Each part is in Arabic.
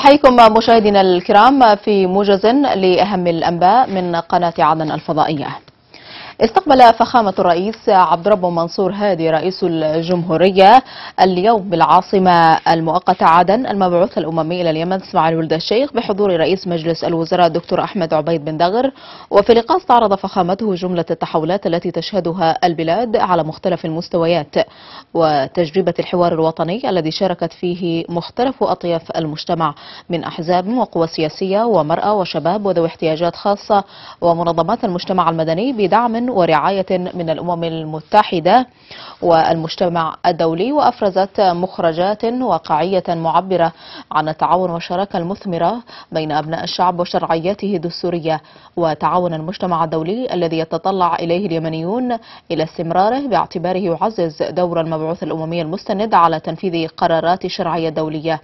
أحييكم مشاهدينا الكرام في موجز لأهم الأنباء من قناة عدن الفضائية استقبل فخامة الرئيس عبد ربه منصور هادي رئيس الجمهورية اليوم بالعاصمة المؤقتة عدن المبعوث الأممي إلى اليمن اسماعيل ولد الشيخ بحضور رئيس مجلس الوزراء الدكتور أحمد عبيد بن دغر وفي لقاء استعرض فخامته جملة التحولات التي تشهدها البلاد على مختلف المستويات وتجربة الحوار الوطني الذي شاركت فيه مختلف أطياف المجتمع من أحزاب وقوى سياسية ومرأة وشباب وذوي احتياجات خاصة ومنظمات المجتمع المدني بدعم ورعاية من الأمم المتحدة والمجتمع الدولي وأفرزت مخرجات واقعية معبرة عن التعاون والشراكة المثمرة بين أبناء الشعب وشرعياته الدستورية وتعاون المجتمع الدولي الذي يتطلع إليه اليمنيون إلى استمراره باعتباره يعزز دور المبعوث الأممي المستند على تنفيذ قرارات الشرعية الدولية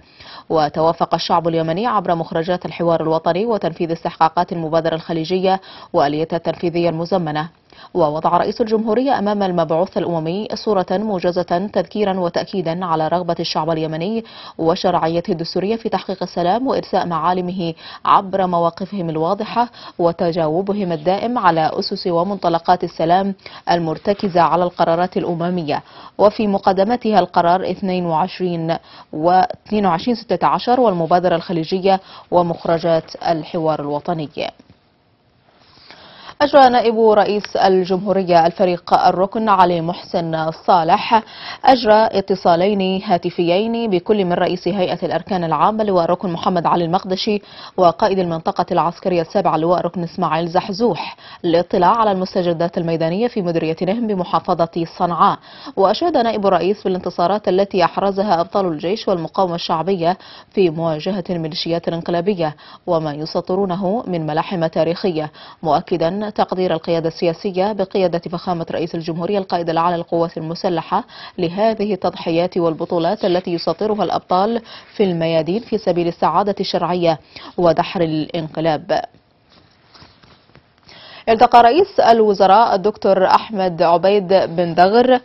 وتوافق الشعب اليمني عبر مخرجات الحوار الوطني وتنفيذ استحقاقات المبادرة الخليجية وآليتها التنفيذية المزمنة ووضع رئيس الجمهورية أمام المبعوث الأممي صورة موجزة تذكيرا وتأكيدا على رغبة الشعب اليمني وشرعيته الدستورية في تحقيق السلام وإرساء معالمه عبر مواقفهم الواضحة وتجاوبهم الدائم على أسس ومنطلقات السلام المرتكزة على القرارات الأممية وفي مقدمتها القرار 22 و 22 16 والمبادرة الخليجية ومخرجات الحوار الوطني أجرى نائب رئيس الجمهورية الفريق الركن علي محسن صالح أجرى اتصالين هاتفيين بكل من رئيس هيئة الأركان العامة لواء ركن محمد علي المقدشي وقائد المنطقة العسكرية السابعة لواء ركن إسماعيل زحزوح للاطلاع على المستجدات الميدانية في مديرية نهم بمحافظة صنعاء وأشاد نائب الرئيس بالانتصارات التي أحرزها أبطال الجيش والمقاومة الشعبية في مواجهة الميليشيات الانقلابية وما يسطرونه من ملاحم تاريخية مؤكدا تقدير القيادة السياسية بقيادة فخامة رئيس الجمهورية القائد العالي للقوات المسلحة لهذه التضحيات والبطولات التي يسطرها الأبطال في الميادين في سبيل السعادة الشرعية ودحر الانقلاب التقى رئيس الوزراء الدكتور أحمد عبيد بن دغر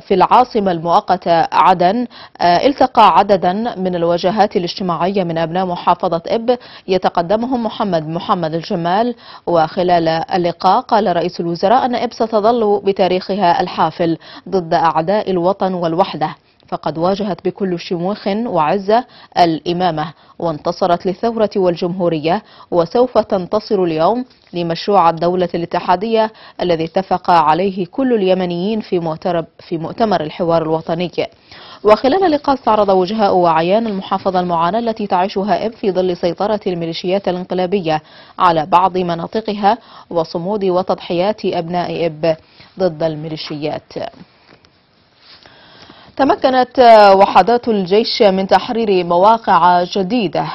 في العاصمة المؤقتة عدن آه، التقى عددا من الواجهات الاجتماعية من أبناء محافظة إب يتقدمهم محمد محمد الجمال وخلال اللقاء قال رئيس الوزراء أن إب ستظل بتاريخها الحافل ضد أعداء الوطن والوحدة فقد واجهت بكل شموخ وعزة الإمامة وانتصرت للثورة والجمهورية وسوف تنتصر اليوم لمشروع الدولة الاتحادية الذي اتفق عليه كل اليمنيين في, في مؤتمر الحوار الوطني وخلال اللقاء استعرض وجهاء وعيان المحافظة المعاناة التي تعيشها إب في ظل سيطرة الميليشيات الانقلابية على بعض مناطقها وصمود وتضحيات أبناء إب ضد الميليشيات تمكنت وحدات الجيش من تحرير مواقع جديدة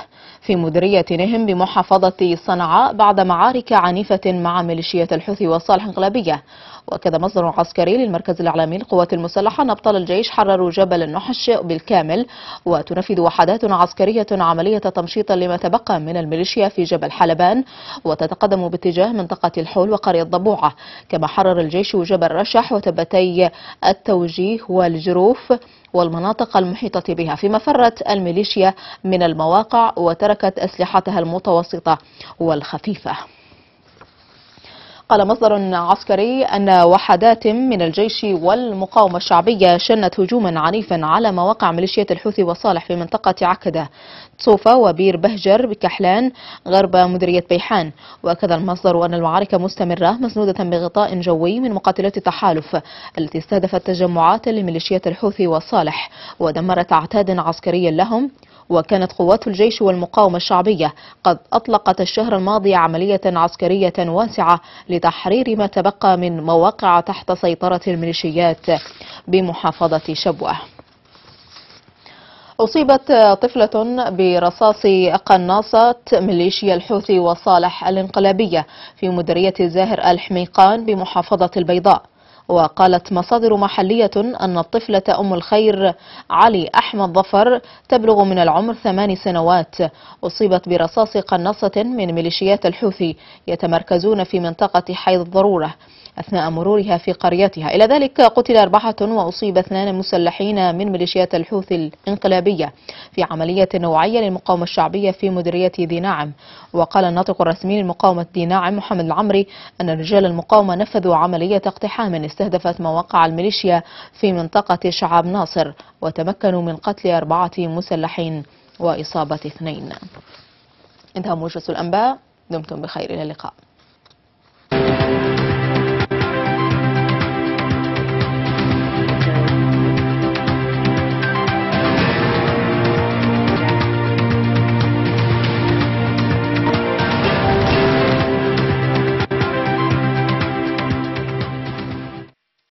في مديرية نهم بمحافظة صنعاء بعد معارك عنيفة مع ميليشيات الحوثي والصالح انقلابية وأكد مصدر عسكري للمركز الإعلامي للقوات المسلحة أن أبطال الجيش حرروا جبل النحش بالكامل وتنفذ وحدات عسكرية عملية تمشيط لما تبقى من الميليشيا في جبل حلبان وتتقدم باتجاه منطقة الحول وقرية ضبوعة كما حرر الجيش جبل رشح وتبتي التوجيه والجروف والمناطق المحيطة بها فيما فرت الميليشيا من المواقع وتركت أسلحتها المتوسطة والخفيفة قال مصدر عسكري أن وحدات من الجيش والمقاومة الشعبية شنت هجوما عنيفا على مواقع ميليشيات الحوثي وصالح في منطقة عكدة صوفة وبير بهجر بكحلان غرب مديرية بيحان وأكد المصدر أن المعارك مستمرة مسنودة بغطاء جوي من مقاتلات التحالف التي استهدفت تجمعات لميليشيات الحوثي وصالح ودمرت أعتاد عسكريا لهم وكانت قوات الجيش والمقاومة الشعبية قد أطلقت الشهر الماضي عملية عسكرية واسعة لتحرير ما تبقى من مواقع تحت سيطرة الميليشيات بمحافظة شبوة أصيبت طفلة برصاص قناصة ميليشيا الحوثي وصالح الانقلابية في مديرية زاهر الحميقان بمحافظة البيضاء وقالت مصادر محلية أن الطفلة أم الخير علي أحمد ظفر تبلغ من العمر ثمان سنوات أصيبت برصاص قناصة من ميليشيات الحوثي يتمركزون في منطقة حي الضرورة أثناء مرورها في قريتها إلى ذلك قتل أربعة وأصيب اثنان مسلحين من ميليشيات الحوثي الانقلابية في عملية نوعية للمقاومة الشعبية في مديرية ذي ناعم وقال الناطق الرسمي لمقاومة ذي ناعم محمد العمري أن رجال المقاومة نفذوا عملية اقتحام استهدفت مواقع الميليشيا في منطقة شعب ناصر وتمكنوا من قتل أربعة مسلحين وإصابة اثنين انتهى موجز الأنباء دمتم بخير إلى اللقاء